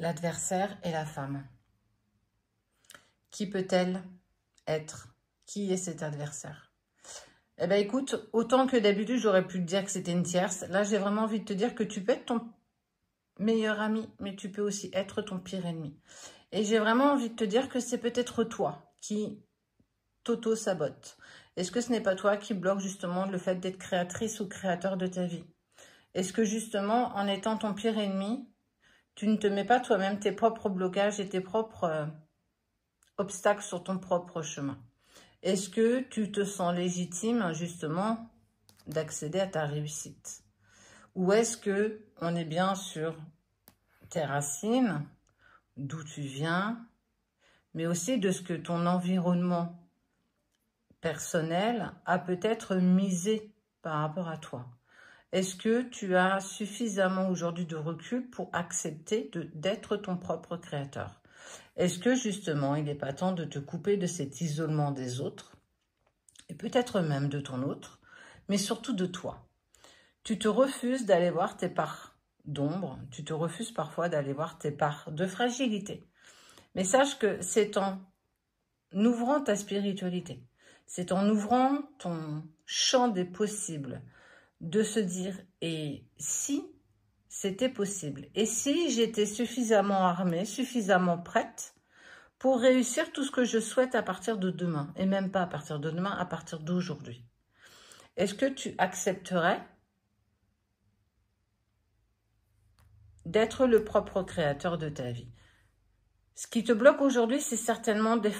l'adversaire est la femme. Qui peut-elle être Qui est cet adversaire Eh bien, écoute, autant que d'habitude, j'aurais pu te dire que c'était une tierce. Là, j'ai vraiment envie de te dire que tu peux être ton meilleur ami, mais tu peux aussi être ton pire ennemi. Et j'ai vraiment envie de te dire que c'est peut-être toi qui t'auto-sabote Est-ce que ce n'est pas toi qui bloque justement le fait d'être créatrice ou créateur de ta vie Est-ce que justement, en étant ton pire ennemi, tu ne te mets pas toi-même tes propres blocages et tes propres euh, obstacles sur ton propre chemin. Est-ce que tu te sens légitime justement d'accéder à ta réussite Ou est-ce que on est bien sur tes racines, d'où tu viens, mais aussi de ce que ton environnement personnel a peut-être misé par rapport à toi est-ce que tu as suffisamment aujourd'hui de recul pour accepter d'être ton propre créateur Est-ce que justement, il n'est pas temps de te couper de cet isolement des autres et peut-être même de ton autre, mais surtout de toi Tu te refuses d'aller voir tes parts d'ombre, tu te refuses parfois d'aller voir tes parts de fragilité. Mais sache que c'est en ouvrant ta spiritualité, c'est en ouvrant ton champ des possibles, de se dire et si c'était possible et si j'étais suffisamment armée, suffisamment prête pour réussir tout ce que je souhaite à partir de demain et même pas à partir de demain, à partir d'aujourd'hui. Est-ce que tu accepterais d'être le propre créateur de ta vie ce qui te bloque aujourd'hui, c'est certainement des,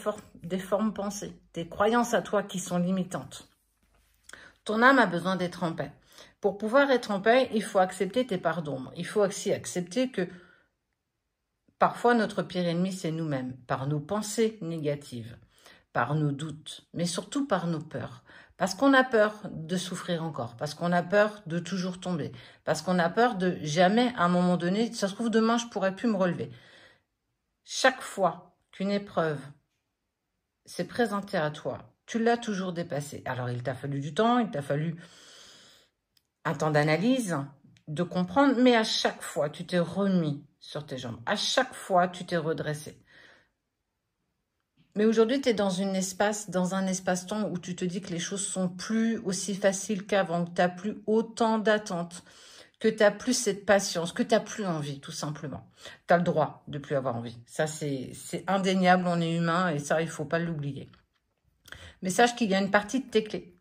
des formes pensées, des croyances à toi qui sont limitantes. Ton âme a besoin d'être en paix. Pour pouvoir être en paix, il faut accepter tes pardons. Il faut aussi accepter que parfois notre pire ennemi, c'est nous-mêmes, par nos pensées négatives, par nos doutes, mais surtout par nos peurs. Parce qu'on a peur de souffrir encore, parce qu'on a peur de toujours tomber, parce qu'on a peur de jamais, à un moment donné, ça se trouve demain, je pourrais plus me relever. Chaque fois qu'une épreuve s'est présentée à toi, tu l'as toujours dépassée. Alors il t'a fallu du temps, il t'a fallu un temps d'analyse, de comprendre, mais à chaque fois, tu t'es remis sur tes jambes. À chaque fois, tu t'es redressé. Mais aujourd'hui, tu es dans, un espace, dans un espace-temps où tu te dis que les choses sont plus aussi faciles qu'avant, que tu n'as plus autant d'attentes, que tu n'as plus cette patience, que tu n'as plus envie, tout simplement. Tu as le droit de plus avoir envie. Ça, c'est indéniable, on est humain et ça, il ne faut pas l'oublier. Mais sache qu'il y a une partie de tes clés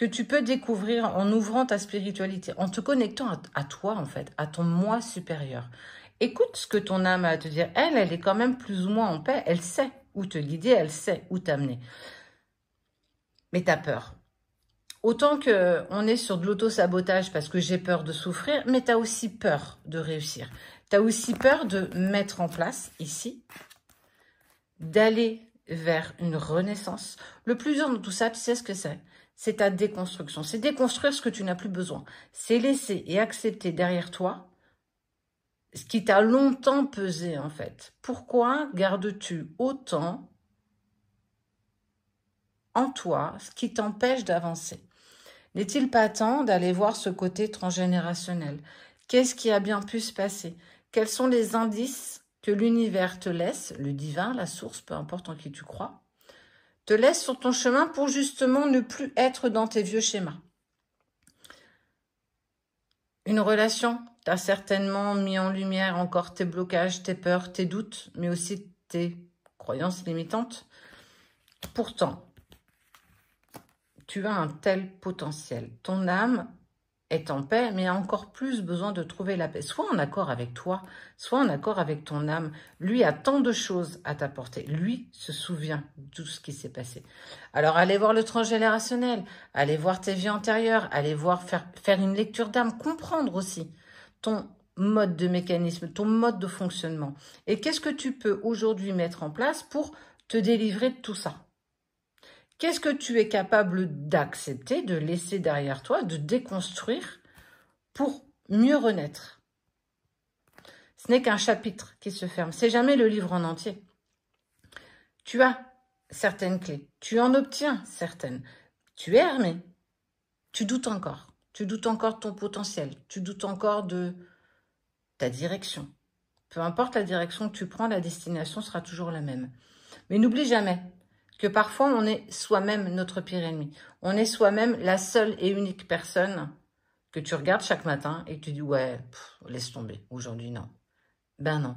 que tu peux découvrir en ouvrant ta spiritualité, en te connectant à, toi en fait, à ton moi supérieur. Écoute ce que ton âme a à te dire. Elle, elle est quand même plus ou moins en paix. Elle sait où te guider, elle sait où t'amener. Mais t'as peur. Autant que on est sur de l'auto-sabotage parce que j'ai peur de souffrir, mais t'as aussi peur de réussir. T'as aussi peur de mettre en place ici, d'aller vers une renaissance. Le plus dur de tout ça, tu sais ce que c'est c'est ta déconstruction. C'est déconstruire ce que tu n'as plus besoin. C'est laisser et accepter derrière toi ce qui t'a longtemps pesé en fait. Pourquoi gardes-tu autant en toi ce qui t'empêche d'avancer N'est-il pas temps d'aller voir ce côté transgénérationnel Qu'est-ce qui a bien pu se passer Quels sont les indices que l'univers te laisse, le divin, la source, peu importe en qui tu crois, te laisse sur ton chemin pour justement ne plus être dans tes vieux schémas. Une relation t'a certainement mis en lumière encore tes blocages, tes peurs, tes doutes, mais aussi tes croyances limitantes. Pourtant, tu as un tel potentiel. Ton âme est en paix, mais a encore plus besoin de trouver la paix, soit en accord avec toi, soit en accord avec ton âme. Lui a tant de choses à t'apporter. Lui se souvient de tout ce qui s'est passé. Alors allez voir le transgénérationnel, allez voir tes vies antérieures, allez voir faire une lecture d'âme, comprendre aussi ton mode de mécanisme, ton mode de fonctionnement. Et qu'est-ce que tu peux aujourd'hui mettre en place pour te délivrer de tout ça Qu'est-ce que tu es capable d'accepter, de laisser derrière toi, de déconstruire pour mieux renaître Ce n'est qu'un chapitre qui se ferme. C'est jamais le livre en entier. Tu as certaines clés. Tu en obtiens certaines. Tu es armé. Tu doutes encore. Tu doutes encore de ton potentiel. Tu doutes encore de ta direction. Peu importe la direction que tu prends, la destination sera toujours la même. Mais n'oublie jamais, que parfois on est soi-même notre pire ennemi. On est soi-même la seule et unique personne que tu regardes chaque matin et que tu dis ouais, laisse tomber, aujourd'hui non. Ben non.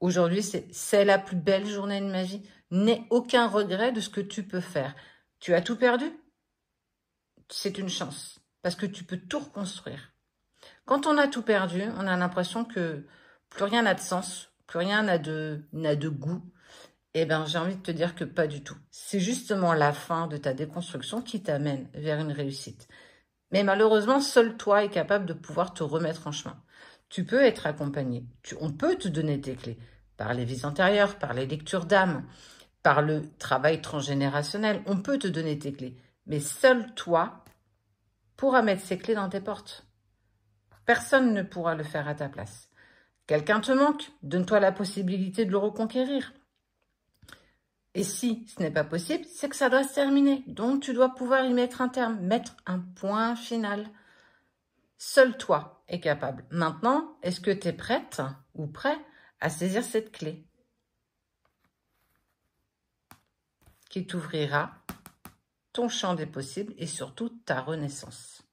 Aujourd'hui, c'est la plus belle journée de ma vie. N'aie aucun regret de ce que tu peux faire. Tu as tout perdu C'est une chance parce que tu peux tout reconstruire. Quand on a tout perdu, on a l'impression que plus rien n'a de sens, plus rien n'a de, de goût, eh bien, j'ai envie de te dire que pas du tout. C'est justement la fin de ta déconstruction qui t'amène vers une réussite. Mais malheureusement, seul toi est capable de pouvoir te remettre en chemin. Tu peux être accompagné. on peut te donner tes clés par les vies antérieures, par les lectures d'âme, par le travail transgénérationnel. On peut te donner tes clés. Mais seul toi pourra mettre ces clés dans tes portes. Personne ne pourra le faire à ta place. Quelqu'un te manque, donne-toi la possibilité de le reconquérir. Et si ce n'est pas possible, c'est que ça doit se terminer. Donc, tu dois pouvoir y mettre un terme, mettre un point final. Seul toi est capable. Maintenant, est-ce que tu es prête ou prêt à saisir cette clé qui t'ouvrira ton champ des possibles et surtout ta renaissance